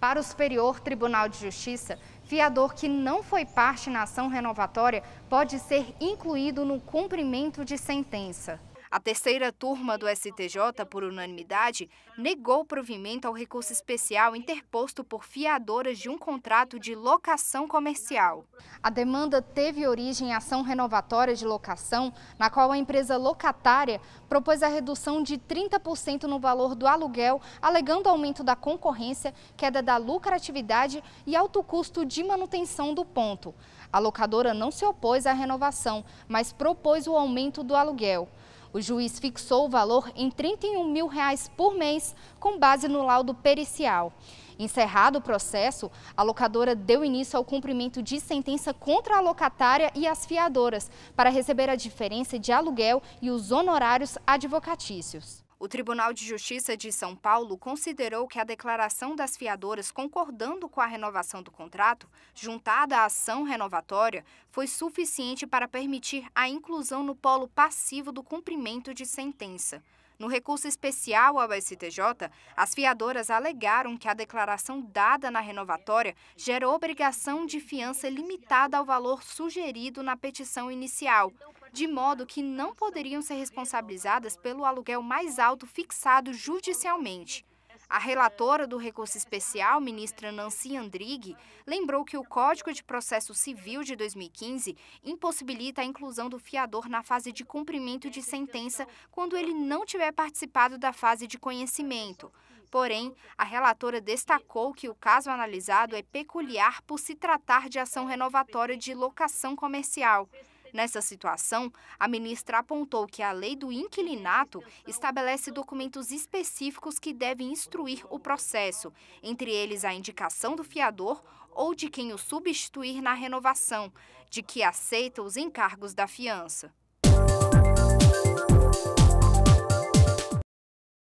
Para o Superior Tribunal de Justiça, fiador que não foi parte na ação renovatória pode ser incluído no cumprimento de sentença. A terceira turma do STJ, por unanimidade, negou provimento ao recurso especial interposto por fiadoras de um contrato de locação comercial. A demanda teve origem em ação renovatória de locação, na qual a empresa locatária propôs a redução de 30% no valor do aluguel, alegando aumento da concorrência, queda da lucratividade e alto custo de manutenção do ponto. A locadora não se opôs à renovação, mas propôs o aumento do aluguel. O juiz fixou o valor em R$ 31 mil reais por mês, com base no laudo pericial. Encerrado o processo, a locadora deu início ao cumprimento de sentença contra a locatária e as fiadoras, para receber a diferença de aluguel e os honorários advocatícios. O Tribunal de Justiça de São Paulo considerou que a declaração das fiadoras concordando com a renovação do contrato, juntada à ação renovatória, foi suficiente para permitir a inclusão no polo passivo do cumprimento de sentença. No recurso especial ao STJ, as fiadoras alegaram que a declaração dada na renovatória gerou obrigação de fiança limitada ao valor sugerido na petição inicial, de modo que não poderiam ser responsabilizadas pelo aluguel mais alto fixado judicialmente. A relatora do recurso especial, ministra Nancy Andrighi, lembrou que o Código de Processo Civil de 2015 impossibilita a inclusão do fiador na fase de cumprimento de sentença quando ele não tiver participado da fase de conhecimento. Porém, a relatora destacou que o caso analisado é peculiar por se tratar de ação renovatória de locação comercial. Nessa situação, a ministra apontou que a lei do inquilinato estabelece documentos específicos que devem instruir o processo, entre eles a indicação do fiador ou de quem o substituir na renovação, de que aceita os encargos da fiança.